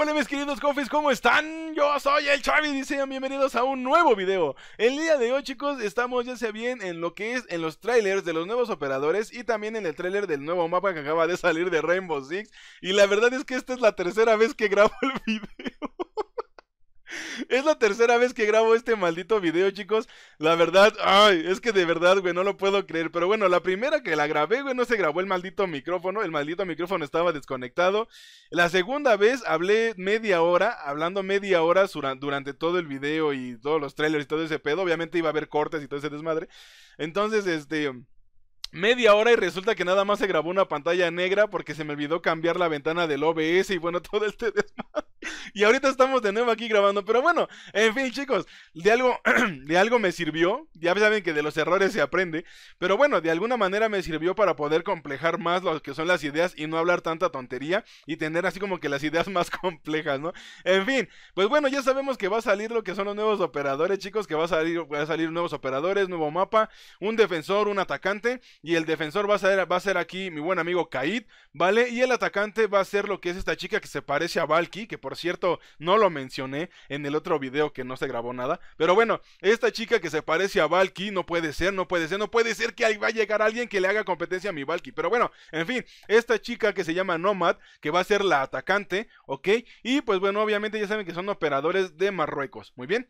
hola mis queridos confis, ¿cómo están? Yo soy el Chavi y sean bienvenidos a un nuevo video. El día de hoy chicos estamos ya sea bien en lo que es en los trailers de los nuevos operadores y también en el trailer del nuevo mapa que acaba de salir de Rainbow Six. Y la verdad es que esta es la tercera vez que grabo el video. Es la tercera vez que grabo este maldito video, chicos. La verdad, ay, es que de verdad, güey, no lo puedo creer. Pero bueno, la primera que la grabé, güey, no se grabó el maldito micrófono. El maldito micrófono estaba desconectado. La segunda vez hablé media hora, hablando media hora durante todo el video y todos los trailers y todo ese pedo. Obviamente iba a haber cortes y todo ese desmadre. Entonces, este media hora y resulta que nada más se grabó una pantalla negra porque se me olvidó cambiar la ventana del OBS y bueno, todo este desmadre y ahorita estamos de nuevo aquí grabando. Pero bueno, en fin, chicos, de algo, de algo me sirvió. Ya saben que de los errores se aprende. Pero bueno, de alguna manera me sirvió para poder complejar más lo que son las ideas y no hablar tanta tontería y tener así como que las ideas más complejas, ¿no? En fin, pues bueno, ya sabemos que va a salir lo que son los nuevos operadores, chicos, que va a salir, va a salir nuevos operadores, nuevo mapa, un defensor, un atacante. Y el defensor va a ser, va a ser aquí mi buen amigo Kaid, ¿vale? Y el atacante va a ser lo que es esta chica que se parece a Valky, que por cierto no lo mencioné en el otro video que no se grabó nada. Pero bueno, esta chica que se parece a Valky, no puede ser, no puede ser, no puede ser que ahí va a llegar alguien que le haga competencia a mi Valky. Pero bueno, en fin, esta chica que se llama Nomad, que va a ser la atacante, ¿ok? Y pues bueno, obviamente ya saben que son operadores de Marruecos. Muy bien.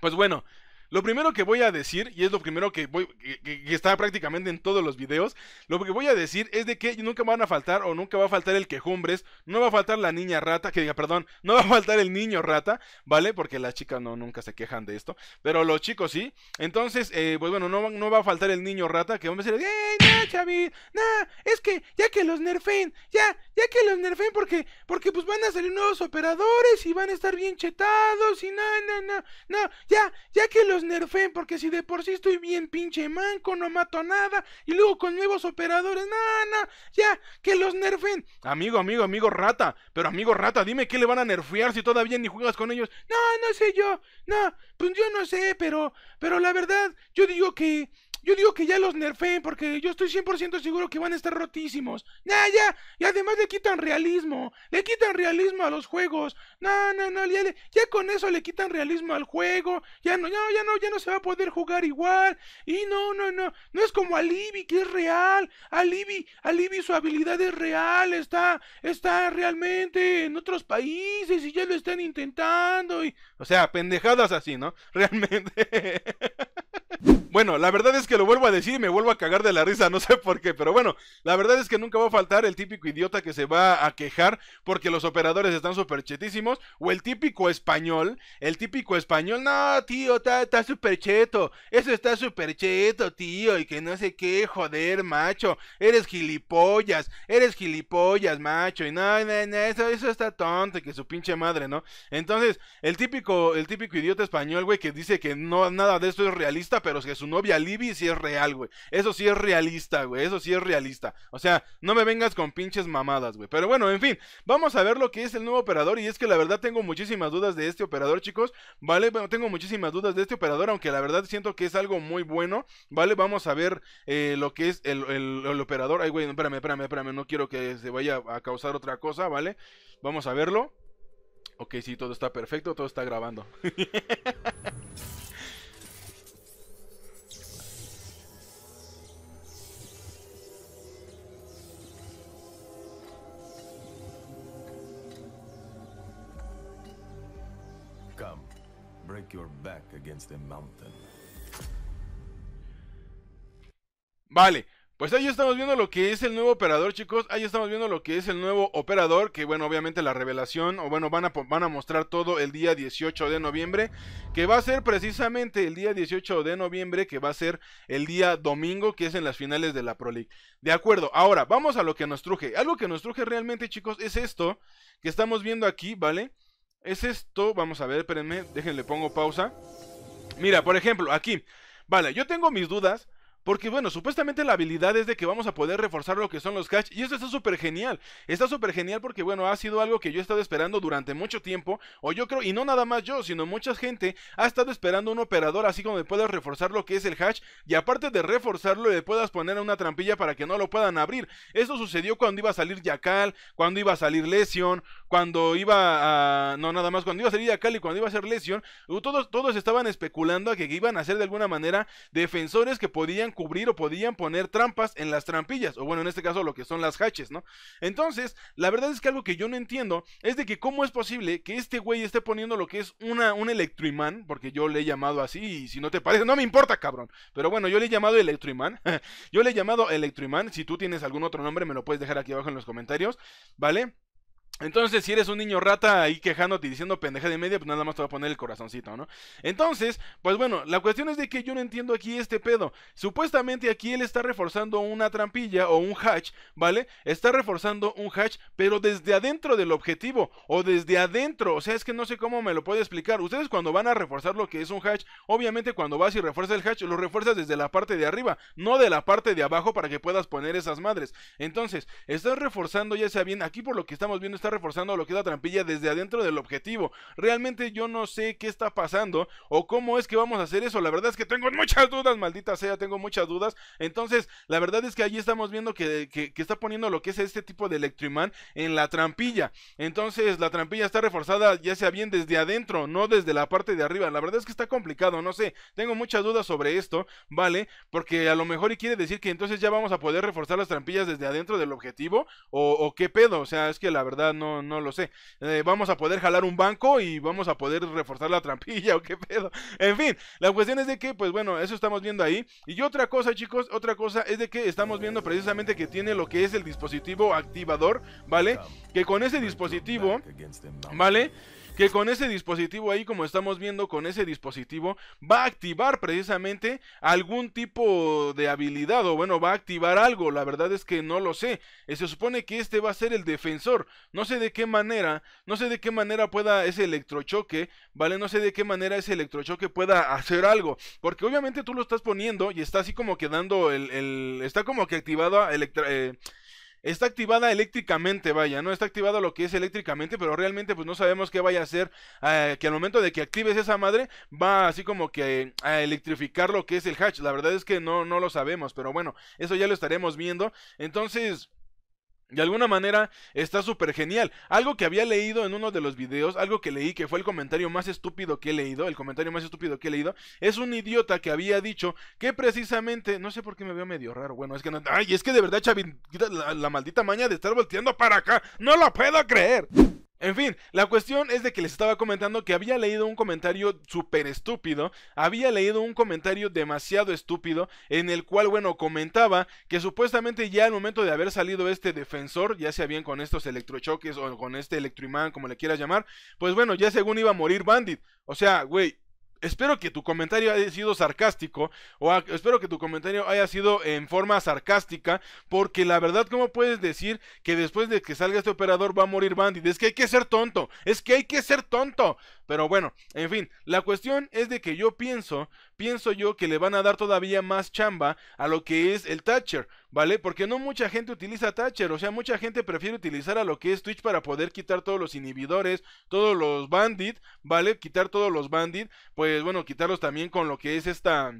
Pues bueno, lo primero que voy a decir, y es lo primero que, voy, que, está prácticamente en todos los videos, lo que voy a decir es de que nunca van a faltar o nunca va a faltar el quejumbres, no va a faltar la niña rata, que diga, perdón, no va a faltar el niño rata, ¿vale? Porque las chicas no, nunca se quejan de esto, pero los chicos sí. Entonces, eh, pues bueno, no, va a faltar el niño rata que va a decir, eh, no, Chavi! ¡No! Es que ya que los nerfen, ya, ya que los nerfen, porque, porque pues van a salir nuevos operadores y van a estar bien chetados y no, no, no, no, ya, ya que los nerfen, porque si de por sí estoy bien pinche manco, no mato nada, y luego con nuevos operadores, no, no, ya, que los nerfen. Amigo, amigo, amigo rata, pero amigo rata, dime qué le van a nerfear si todavía ni juegas con ellos. No, no sé yo, no, pues yo no sé, pero, pero la verdad, yo digo que yo digo que ya los nerfeen porque yo estoy 100% seguro que van a estar rotísimos. ¡Ya, ya. Y además le quitan realismo. Le quitan realismo a los juegos. No, no, no. Ya, con eso le quitan realismo al juego. Ya no, no, ya no, ya no se va a poder jugar igual. Y no, no, no. No es como Alibi, que es real. Alibi, Alibi, su habilidad es real. Está, está realmente en otros países y ya lo están intentando. Y... O sea, pendejadas así, ¿no? Realmente. bueno, la verdad es que que lo vuelvo a decir me vuelvo a cagar de la risa, no sé por qué, pero bueno, la verdad es que nunca va a faltar el típico idiota que se va a quejar porque los operadores están súper chetísimos, o el típico español, el típico español, no, tío, está súper cheto, eso está súper cheto, tío, y que no sé qué, joder, macho, eres gilipollas, eres gilipollas, macho, y no, no, eso, eso está tonto, que su pinche madre, ¿no? Entonces, el típico, el típico idiota español, güey, que dice que no, nada de esto es realista, pero es que su novia Libby es real, güey. Eso sí es realista, güey. Eso sí es realista. O sea, no me vengas con pinches mamadas, güey. Pero bueno, en fin, vamos a ver lo que es el nuevo operador. Y es que la verdad tengo muchísimas dudas de este operador, chicos. Vale, bueno, tengo muchísimas dudas de este operador, aunque la verdad siento que es algo muy bueno. Vale, vamos a ver eh, lo que es el, el, operador. Ay, güey, espérame, espérame, espérame. No quiero que se vaya a causar otra cosa, ¿vale? Vamos a verlo. Ok, sí, todo está perfecto, todo está grabando. mountain. Vale, pues ahí estamos viendo lo que es el nuevo operador, chicos. Ahí estamos viendo lo que es el nuevo operador. Que bueno, obviamente la revelación, o bueno, van a, van a mostrar todo el día 18 de noviembre. Que va a ser precisamente el día 18 de noviembre, que va a ser el día domingo, que es en las finales de la Pro League. De acuerdo, ahora vamos a lo que nos truje. Algo que nos truje realmente, chicos, es esto que estamos viendo aquí, ¿vale? ¿Es esto? Vamos a ver, espérenme, déjenle pongo pausa. Mira, por ejemplo, aquí. Vale, yo tengo mis dudas porque bueno, supuestamente la habilidad es de que vamos a poder reforzar lo que son los catch. Y eso está súper genial. Está súper genial porque bueno, ha sido algo que yo he estado esperando durante mucho tiempo. O yo creo, y no nada más yo, sino mucha gente ha estado esperando un operador así como le puedas reforzar lo que es el hatch. Y aparte de reforzarlo, le puedas poner una trampilla para que no lo puedan abrir. Eso sucedió cuando iba a salir Yakal, cuando iba a salir Lesion, cuando iba a... No, nada más, cuando iba a salir Yakal y cuando iba a ser Lesion. Todos, todos estaban especulando a que iban a ser de alguna manera defensores que podían cubrir o podían poner trampas en las trampillas, o bueno, en este caso lo que son las haches ¿no? Entonces, la verdad es que algo que yo no entiendo es de que cómo es posible que este güey esté poniendo lo que es una, un electroimán, porque yo le he llamado así, y si no te parece, no me importa, cabrón. Pero bueno, yo le he llamado electroimán, yo le he llamado electroimán, si tú tienes algún otro nombre me lo puedes dejar aquí abajo en los comentarios, ¿vale? Entonces, si eres un niño rata ahí quejándote y diciendo pendeja de media, pues nada más te va a poner el corazoncito, ¿no? Entonces, pues bueno, la cuestión es de que yo no entiendo aquí este pedo. Supuestamente aquí él está reforzando una trampilla o un hatch, ¿vale? Está reforzando un hatch, pero desde adentro del objetivo o desde adentro. O sea, es que no sé cómo me lo puede explicar. Ustedes cuando van a reforzar lo que es un hatch, obviamente cuando vas y refuerzas el hatch, lo refuerzas desde la parte de arriba, no de la parte de abajo para que puedas poner esas madres. Entonces, están reforzando ya sea bien, aquí por lo que estamos viendo está reforzando lo que es la trampilla desde adentro del objetivo. Realmente yo no sé qué está pasando o cómo es que vamos a hacer eso. La verdad es que tengo muchas dudas, maldita sea, tengo muchas dudas. Entonces, la verdad es que ahí estamos viendo que, está poniendo lo que es este tipo de electroimán en la trampilla. Entonces, la trampilla está reforzada ya sea bien desde adentro, no desde la parte de arriba. La verdad es que está complicado, no sé. Tengo muchas dudas sobre esto, ¿vale? Porque a lo mejor y quiere decir que entonces ya vamos a poder reforzar las trampillas desde adentro del objetivo o, o qué pedo. O sea, es que la verdad no, no lo sé. Eh, vamos a poder jalar un banco y vamos a poder reforzar la trampilla o qué pedo. En fin, la cuestión es de que, pues bueno, eso estamos viendo ahí. Y otra cosa, chicos, otra cosa es de que estamos viendo precisamente que tiene lo que es el dispositivo activador, ¿vale? Que con ese dispositivo, ¿vale? que con ese dispositivo ahí, como estamos viendo, con ese dispositivo va a activar precisamente algún tipo de habilidad o bueno, va a activar algo. La verdad es que no lo sé. Eh, se supone que este va a ser el defensor. No sé de qué manera, no sé de qué manera pueda ese electrochoque, ¿vale? No sé de qué manera ese electrochoque pueda hacer algo. Porque obviamente tú lo estás poniendo y está así como quedando el... está como que activado eh, electra... Eh, está activada eléctricamente, vaya, ¿no? Está activado lo que es eléctricamente, pero realmente pues no sabemos qué vaya a hacer, eh, que al momento de que actives esa madre, va así como que a electrificar lo que es el hatch. La verdad es que no, no lo sabemos, pero bueno, eso ya lo estaremos viendo. Entonces... De alguna manera está súper genial. Algo que había leído en uno de los videos, algo que leí que fue el comentario más estúpido que he leído, el comentario más estúpido que he leído, es un idiota que había dicho que precisamente, no sé por qué me veo medio raro, bueno, es que no, ay, es que de verdad, Chavin, la, la maldita maña de estar volteando para acá, no lo puedo creer. En fin, la cuestión es de que les estaba comentando que había leído un comentario súper estúpido, había leído un comentario demasiado estúpido, en el cual, bueno, comentaba que supuestamente ya al momento de haber salido este defensor, ya sea bien con estos electrochoques o con este electroimán, como le quieras llamar, pues bueno, ya según iba a morir Bandit. O sea, güey, espero que tu comentario haya sido sarcástico o espero que tu comentario haya sido en forma sarcástica, porque la verdad, ¿cómo puedes decir que después de que salga este operador va a morir Bandit? Es que hay que ser tonto, es que hay que ser tonto. Pero bueno, en fin, la cuestión es de que yo pienso, pienso yo que le van a dar todavía más chamba a lo que es el Thatcher, ¿vale? Porque no mucha gente utiliza Thatcher, o sea, mucha gente prefiere utilizar a lo que es Twitch para poder quitar todos los inhibidores, todos los bandit, ¿vale? Quitar todos los bandit, pues bueno, quitarlos también con lo que es esta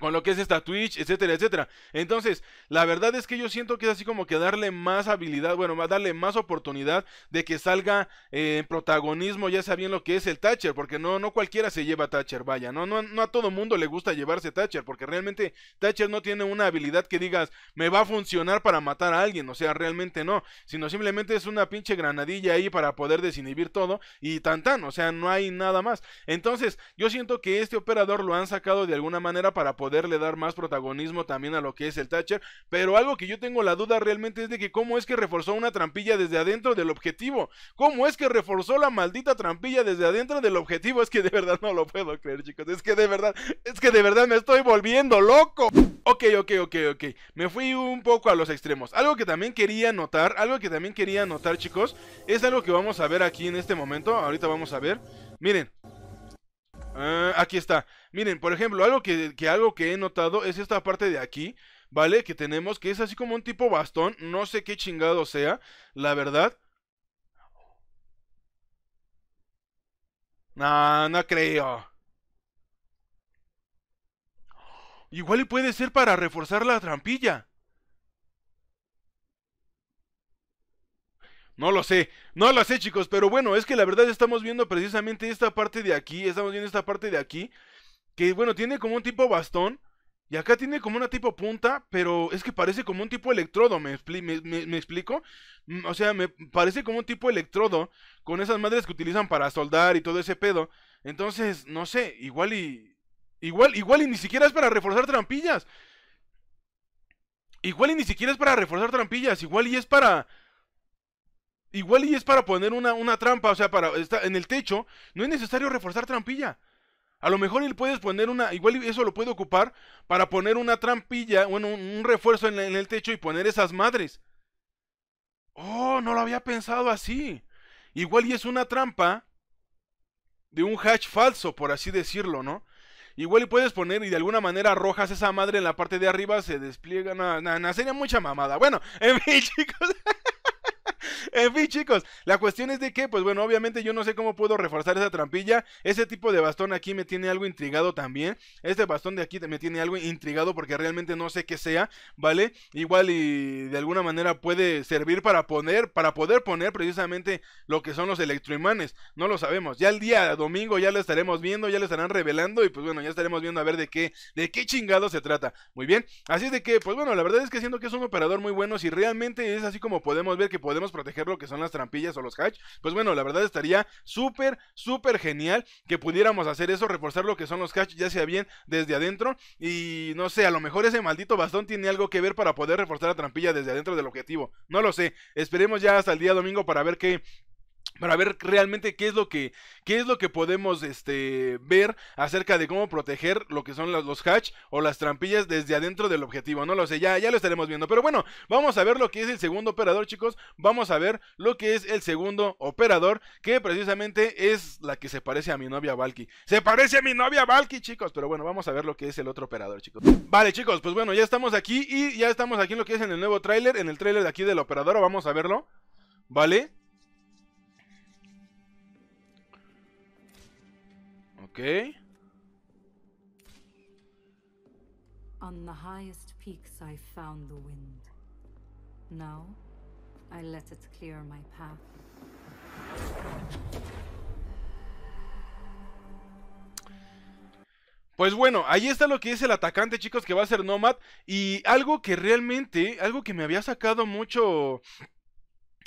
con lo que es esta Twitch, etcétera, etcétera. Entonces, la verdad es que yo siento que es así como que darle más habilidad, bueno, darle más oportunidad de que salga En eh, protagonismo, ya sabiendo lo que es el Thatcher, porque no, no cualquiera se lleva Thatcher, vaya, no, no, no a todo mundo le gusta llevarse Thatcher, porque realmente Thatcher no tiene una habilidad que digas, me va a funcionar para matar a alguien, o sea, realmente no, sino simplemente es una pinche granadilla ahí para poder desinhibir todo y tan tan, o sea, no hay nada más. Entonces, yo siento que este operador lo han sacado de alguna manera para poder poderle dar más protagonismo también a lo que es el Thatcher. Pero algo que yo tengo la duda realmente es de que cómo es que reforzó una trampilla desde adentro del objetivo. ¿Cómo es que reforzó la maldita trampilla desde adentro del objetivo? Es que de verdad no lo puedo creer, chicos. Es que de verdad, es que de verdad me estoy volviendo loco. Ok, ok, ok, ok. Me fui un poco a los extremos. Algo que también quería notar, algo que también quería notar, chicos, es algo que vamos a ver aquí en este momento. Ahorita vamos a ver. Miren, Ah, aquí está. Miren, por ejemplo, algo que, algo que he notado es esta parte de aquí, ¿vale? Que tenemos, que es así como un tipo bastón. No sé qué chingado sea, la verdad. No, no creo. Igual y puede ser para reforzar la trampilla. No lo sé, no lo sé chicos, pero bueno, es que la verdad estamos viendo precisamente esta parte de aquí, estamos viendo esta parte de aquí, que bueno, tiene como un tipo bastón, y acá tiene como una tipo punta, pero es que parece como un tipo electrodo, ¿me, me explico? Mm, o sea, me parece como un tipo electrodo con esas madres que utilizan para soldar y todo ese pedo. Entonces, no sé, igual y... Igual, igual y ni siquiera es para reforzar trampillas. Igual y ni siquiera es para reforzar trampillas, igual y es para Igual y es para poner una, trampa, o sea, para está en el techo, no es necesario reforzar trampilla. A lo mejor él puedes poner una, igual y eso lo puede ocupar para poner una trampilla, bueno, un, refuerzo en, el techo y poner esas madres. Oh, no lo había pensado así. Igual y es una trampa de un hatch falso, por así decirlo, ¿no? Igual y puedes poner y de alguna manera arrojas esa madre en la parte de arriba, se despliega... nada, na, sería mucha mamada. Bueno, en fin, chicos. En fin, chicos, la cuestión es de que, pues bueno, obviamente yo no sé cómo puedo reforzar esa trampilla. Ese tipo de bastón aquí me tiene algo intrigado también. Este bastón de aquí me tiene algo intrigado porque realmente no sé qué sea, ¿vale? Igual y de alguna manera puede servir para poner, para poder poner precisamente lo que son los electroimanes. No lo sabemos. Ya el día domingo ya lo estaremos viendo, ya lo estarán revelando y pues bueno, ya estaremos viendo a ver de qué, de qué chingado se trata. Muy bien. Así es de que, pues bueno, la verdad es que siento que es un operador muy bueno. Si realmente es así como podemos ver que podemos proteger lo que son las trampillas o los hatch. Pues bueno, la verdad estaría súper, súper genial que pudiéramos hacer eso, reforzar lo que son los hatch, ya sea bien desde adentro. Y no sé, a lo mejor ese maldito bastón tiene algo que ver para poder reforzar la trampilla desde adentro del objetivo. No lo sé. Esperemos ya hasta el día domingo para ver qué, para ver realmente qué es lo que qué es lo que podemos este ver acerca de cómo proteger lo que son los, hatch o las trampillas desde adentro del objetivo no lo sé ya ya lo estaremos viendo pero bueno vamos a ver lo que es el segundo operador chicos vamos a ver lo que es el segundo operador que precisamente es la que se parece a mi novia Valky se parece a mi novia Valky chicos pero bueno vamos a ver lo que es el otro operador chicos vale chicos pues bueno ya estamos aquí y ya estamos aquí en lo que es en el nuevo tráiler en el tráiler de aquí del operador vamos a verlo vale Pues bueno, ahí está lo que es el atacante, chicos, que va a ser Nomad. Y algo que realmente, algo que me había sacado mucho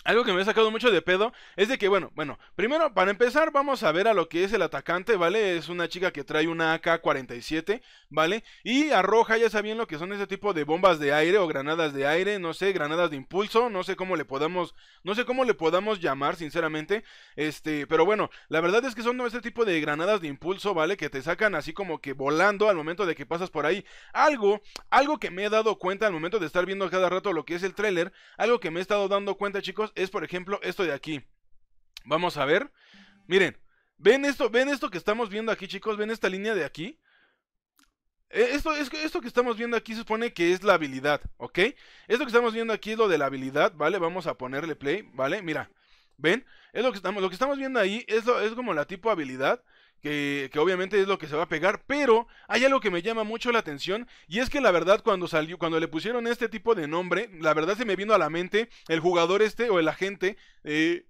algo que me ha sacado mucho de pedo es de que, bueno, bueno, primero, para empezar, vamos a ver a lo que es el atacante, ¿vale? Es una chica que trae una AK-47, ¿vale? Y arroja, ya saben lo que son ese tipo de bombas de aire o granadas de aire, no sé, granadas de impulso, no sé cómo le podamos, no sé cómo le podamos llamar, sinceramente. Este, pero bueno, la verdad es que son ese tipo de granadas de impulso, ¿vale? Que te sacan así como que volando al momento de que pasas por ahí. Algo, algo que me he dado cuenta al momento de estar viendo cada rato lo que es el tráiler, algo que me he estado dando cuenta, chicos, es, por ejemplo, esto de aquí. Vamos a ver. Miren, ven esto, ven esto que estamos viendo aquí, chicos. Ven esta línea de aquí. E, esto, esto que estamos viendo aquí supone que es la habilidad, ¿ok? Esto que estamos viendo aquí es lo de la habilidad, ¿vale? Vamos a ponerle play, ¿vale? Mira, ¿ven? Es lo que estamos, lo que estamos viendo ahí es como la tipo habilidad que, obviamente es lo que se va a pegar, pero hay algo que me llama mucho la atención y es que la verdad cuando salió, cuando le pusieron este tipo de nombre, la verdad se me vino a la mente el jugador este o el agente, eh,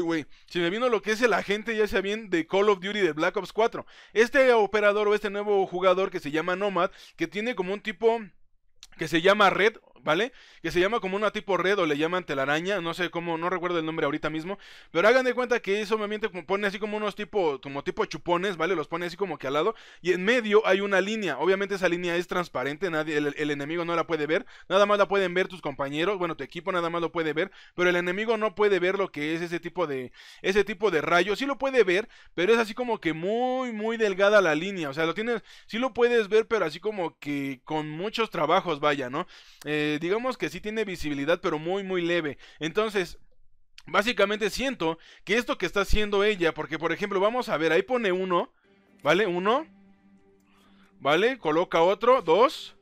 güey, se me vino lo que es el agente, ya sea bien, de Call of Duty de Black Ops 4. Este operador o este nuevo jugador que se llama Nomad, que tiene como un tipo que se llama Red, ¿vale? Que se llama como una tipo red o le llaman telaraña, no sé cómo, no recuerdo el nombre ahorita mismo, pero hagan de cuenta que eso obviamente pone así como unos tipo, como tipo chupones, ¿vale? Los pone así como que al lado y en medio hay una línea, obviamente esa línea es transparente, nadie, el, enemigo no la puede ver, nada más la pueden ver tus compañeros, bueno, tu equipo nada más lo puede ver, pero el enemigo no puede ver lo que es ese tipo de, ese tipo de rayo, sí lo puede ver, pero es así como que muy, muy delgada la línea, o sea, lo tienes, sí lo puedes ver, pero así como que con muchos trabajos, vaya, ¿no? Eh, eh, digamos que sí tiene visibilidad, pero muy, muy leve. Entonces, básicamente siento que esto que está haciendo ella, porque por ejemplo, vamos a ver, ahí pone uno, ¿vale? Uno, ¿vale? Coloca otro, dos.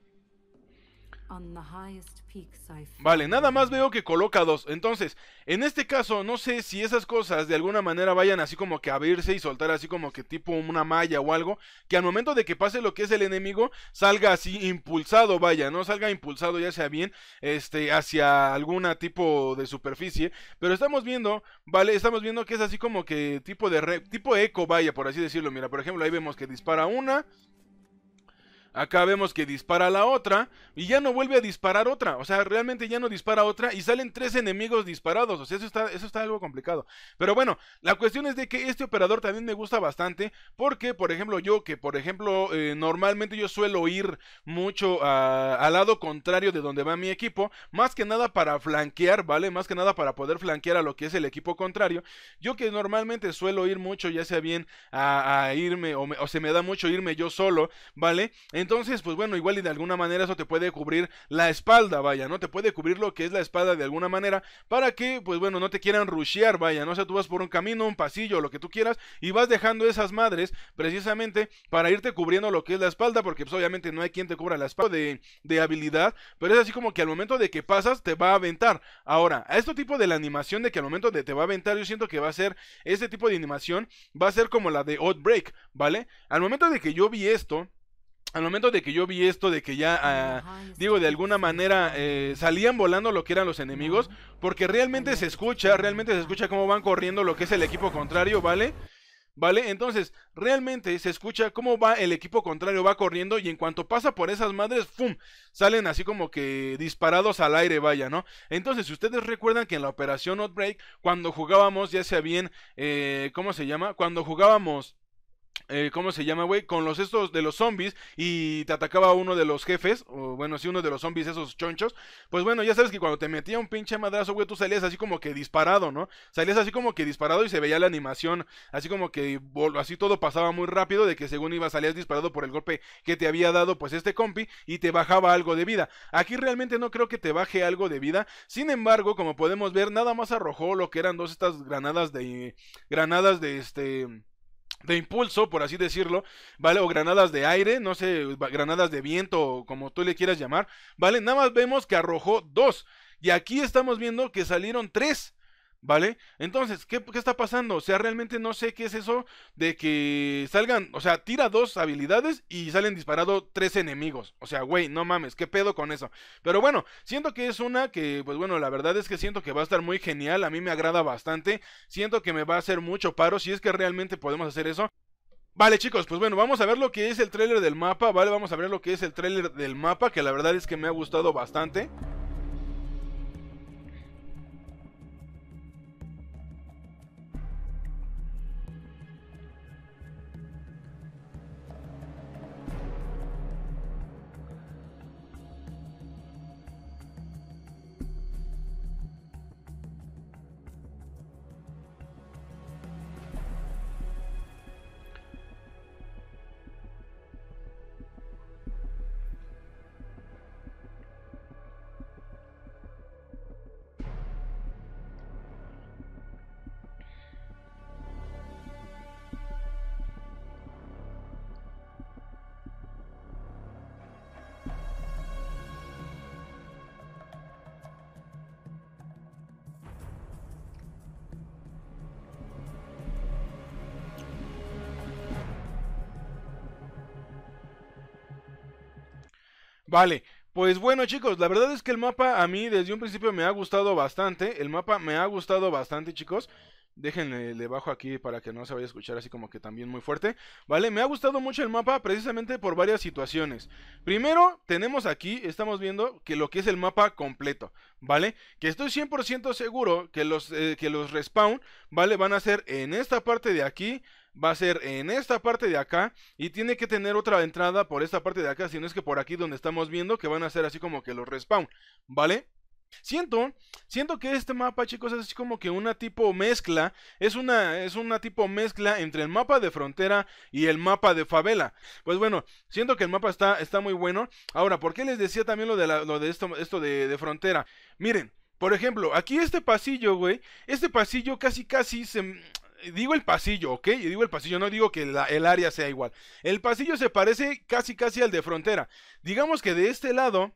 Vale, nada más veo que coloca dos. Entonces, en este caso, no sé si esas cosas de alguna manera vayan así como que abrirse y soltar así como que tipo una malla o algo. Que al momento de que pase lo que es el enemigo, salga así impulsado, vaya, ¿no? Salga impulsado ya sea bien, este, hacia alguna tipo de superficie. Pero estamos viendo, vale, estamos viendo que es así como que tipo de... tipo eco, vaya, por así decirlo. Mira, por ejemplo, ahí vemos que dispara una, Acá vemos que dispara la otra y ya no vuelve a disparar otra. O sea, realmente ya no dispara otra y salen tres enemigos disparados. O sea, eso está, eso está algo complicado. Pero bueno, la cuestión es de que este operador también me gusta bastante porque, por ejemplo, yo que, por ejemplo, eh, normalmente yo suelo ir mucho al lado contrario de donde va mi equipo. Más que nada para flanquear, ¿vale? Más que nada para poder flanquear a lo que es el equipo contrario. Yo que normalmente suelo ir mucho, ya sea bien a, irme o, se me da mucho irme yo solo, ¿vale? Entonces, pues bueno, igual y de alguna manera eso te puede cubrir la espalda, vaya, ¿no? Te puede cubrir lo que es la espalda de alguna manera para que, pues bueno, no te quieran rushear, vaya, ¿no? O sea, tú vas por un camino, un pasillo, lo que tú quieras y vas dejando esas madres precisamente para irte cubriendo lo que es la espalda porque pues obviamente no hay quien te cubra la espalda de, de habilidad, pero es así como que al momento de que pasas te va a aventar. Ahora, a este tipo de la animación de que al momento de te va a aventar, yo siento que va a ser, este tipo de animación va a ser como la de Outbreak, ¿vale? Al momento de que yo vi esto, al momento de que yo vi esto, de que ya, ah, digo, de alguna manera eh, salían volando lo que eran los enemigos, porque realmente se escucha, realmente se escucha cómo van corriendo lo que es el equipo contrario, ¿vale? ¿Vale? Entonces, realmente se escucha cómo va el equipo contrario, va corriendo y en cuanto pasa por esas madres, ¡fum! Salen así como que disparados al aire, vaya, ¿no? Entonces, si ustedes recuerdan que en la operación Outbreak, cuando jugábamos, ya sea bien, eh, ¿cómo se llama? Cuando jugábamos eh, ¿Cómo se llama, güey? Con los estos de los zombies y te atacaba uno de los jefes, o bueno, sí, uno de los zombies esos chonchos. Pues bueno, ya sabes que cuando te metía un pinche madrazo, güey, tú salías así como que disparado, ¿no? Salías así como que disparado y se veía la animación, así como que así todo pasaba muy rápido, de que según iba salías disparado por el golpe que te había dado, pues este compi, y te bajaba algo de vida. Aquí realmente no creo que te baje algo de vida, sin embargo, como podemos ver, nada más arrojó lo que eran dos estas granadas de. granadas de este de impulso, por así decirlo, ¿vale? O granadas de aire, no sé, granadas de viento, o como tú le quieras llamar, ¿vale? Nada más vemos que arrojó dos. Y aquí estamos viendo que salieron tres. ¿Vale? Entonces, ¿qué, ¿qué, está pasando? O sea, realmente no sé qué es eso de que salgan, o sea, tira dos habilidades y salen disparado tres enemigos. O sea, güey, no mames, ¿qué pedo con eso? Pero bueno, siento que es una que, pues bueno, la verdad es que siento que va a estar muy genial, a mí me agrada bastante, siento que me va a hacer mucho paro si es que realmente podemos hacer eso. Vale chicos, pues bueno, vamos a ver lo que es el tráiler del mapa, ¿vale? Vamos a ver lo que es el tráiler del mapa, que la verdad es que me ha gustado bastante. Vale, pues bueno chicos, la verdad es que el mapa a mí desde un principio me ha gustado bastante. El mapa me ha gustado bastante chicos. Déjenle debajo aquí para que no se vaya a escuchar así como que también muy fuerte. Vale, me ha gustado mucho el mapa precisamente por varias situaciones. Primero, tenemos aquí, estamos viendo que lo que es el mapa completo, ¿vale? Que estoy 100% seguro que los, eh, que los respawn, ¿vale? Van a ser en esta parte de aquí, va a ser en esta parte de acá y tiene que tener otra entrada por esta parte de acá, si no es que por aquí donde estamos viendo que van a ser así como que los respawn, ¿vale? Siento, siento que este mapa, chicos, es así como que una tipo mezcla, es una, es una tipo mezcla entre el mapa de frontera y el mapa de favela. Pues bueno, siento que el mapa está, está muy bueno. Ahora, ¿por qué les decía también lo de, lo de esto, esto de, de frontera? Miren, por ejemplo, aquí este pasillo, güey, este pasillo casi casi se digo el pasillo, ¿ok? Y digo el pasillo, no digo que el área sea igual. El pasillo se parece casi casi al de frontera. Digamos que de este lado,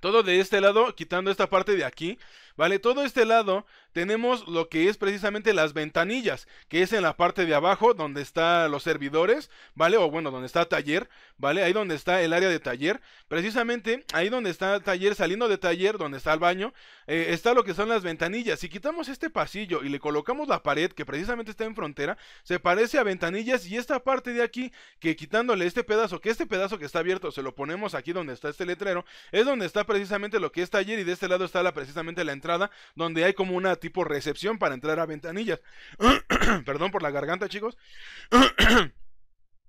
todo de este lado, quitando esta parte de aquí, ¿Vale? Todo este lado tenemos lo que es precisamente las ventanillas, que es en la parte de abajo donde están los servidores, ¿vale? O bueno, donde está taller, ¿vale? Ahí donde está el área de taller, precisamente ahí donde está taller, saliendo de taller, donde está el baño, eh, está lo que son las ventanillas. Si quitamos este pasillo y le colocamos la pared que precisamente está en frontera, se parece a ventanillas y esta parte de aquí, que quitándole este pedazo, que este pedazo que está abierto, se lo ponemos aquí donde está este letrero, es donde está precisamente lo que es taller y de este lado está la, precisamente la entrada entrada, donde hay como una tipo recepción para entrar a ventanillas. Perdón por la garganta, chicos.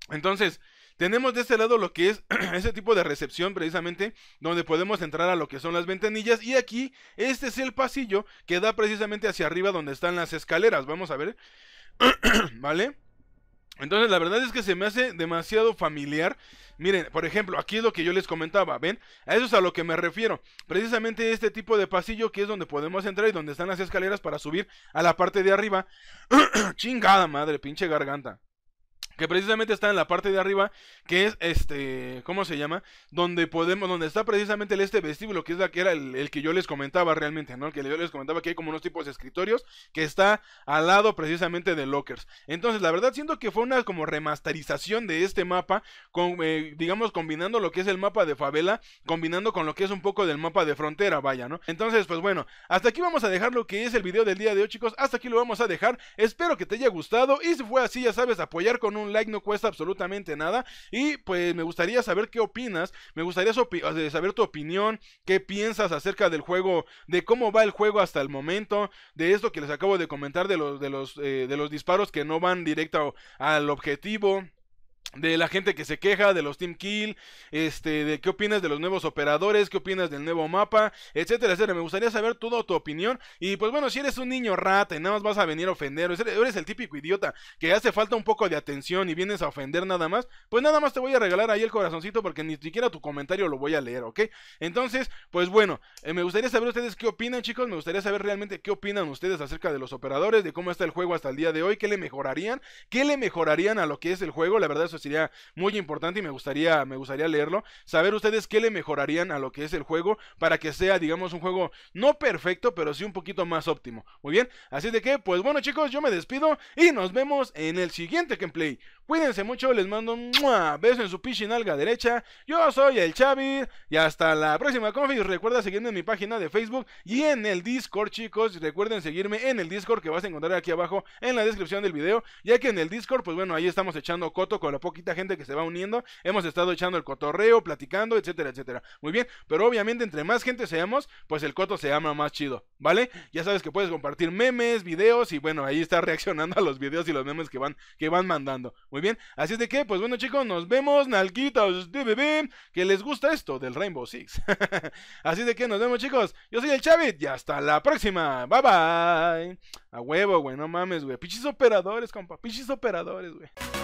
Entonces, tenemos de este lado lo que es ese tipo de recepción precisamente, donde podemos entrar a lo que son las ventanillas. Y aquí, este es el pasillo que da precisamente hacia arriba donde están las escaleras. Vamos a ver. ¿Vale? Entonces la verdad es que se me hace demasiado familiar. Miren, por ejemplo, aquí es lo que yo les comentaba, ¿ven? A eso es a lo que me refiero. Precisamente este tipo de pasillo que es donde podemos entrar y donde están las escaleras para subir a la parte de arriba. Chingada madre, pinche garganta que precisamente está en la parte de arriba, que es este, ¿cómo se llama? Donde podemos, donde está precisamente este vestíbulo, que es la que era el, que yo les comentaba realmente, ¿no? que yo les comentaba que hay como unos tipos de escritorios que está al lado precisamente de Lockers. Entonces, la verdad siento que fue una como remasterización de este mapa, con, eh, digamos, combinando lo que es el mapa de favela, combinando con lo que es un poco del mapa de frontera, vaya, ¿no? Entonces, pues bueno, hasta aquí vamos a dejar lo que es el video del día de hoy, chicos. Hasta aquí lo vamos a dejar. Espero que te haya gustado y si fue así, ya sabes, apoyar con un like no cuesta absolutamente nada. Y pues me gustaría saber qué opinas, me gustaría eh, saber tu opinión, qué piensas acerca del juego, de cómo va el juego hasta el momento, de esto que les acabo de comentar, de los, de los, eh, de los disparos que no van directo al objetivo de la gente que se queja, de los Team Kill, este, de qué opinas de los nuevos operadores, qué opinas del nuevo mapa, etcétera, etcétera. Me gustaría saber toda tu opinión. Y pues bueno, si eres un niño rata y nada más vas a venir a ofender, eres el típico idiota que hace falta un poco de atención y vienes a ofender nada más, pues nada más te voy a regalar ahí el corazoncito porque ni siquiera tu comentario lo voy a leer, ¿ok? Entonces, pues bueno, eh, me gustaría saber ustedes qué opinan, chicos. Me gustaría saber realmente qué opinan ustedes acerca de los operadores, de cómo está el juego hasta el día de hoy, qué le mejorarían, qué le mejorarían a lo que es el juego. La verdad es sería muy importante y me gustaría, me gustaría leerlo. Saber ustedes qué le mejorarían a lo que es el juego para que sea, digamos, un juego no perfecto, pero sí un poquito más óptimo. Muy bien, así de que, pues bueno chicos, yo me despido y nos vemos en el siguiente gameplay. Cuídense mucho, les mando un beso en su pichinalga derecha. Yo soy el Xavi y hasta la próxima confi. Recuerda seguirme en mi página de Facebook y en el Discord, chicos. Recuerden seguirme en el Discord que vas a encontrar aquí abajo en la descripción del video, ya que en el Discord, pues bueno, ahí estamos echando coto con la poquita gente que se va uniendo. Hemos estado echando el cotorreo, platicando, etcétera, etcétera. Muy bien, pero obviamente entre más gente seamos, pues el coto se llama más chido, ¿vale? Ya sabes que puedes compartir memes, videos y bueno, ahí está reaccionando a los videos y los memes que van que van mandando. Muy bien, así es de que, pues bueno chicos, nos vemos, nalquitos, de bebé, que les gusta esto del Rainbow Six. así de que nos vemos chicos, yo soy el Chavit y hasta la próxima, bye bye. A huevo, güey, no mames, güey, pichis operadores, compa, pichis operadores, güey.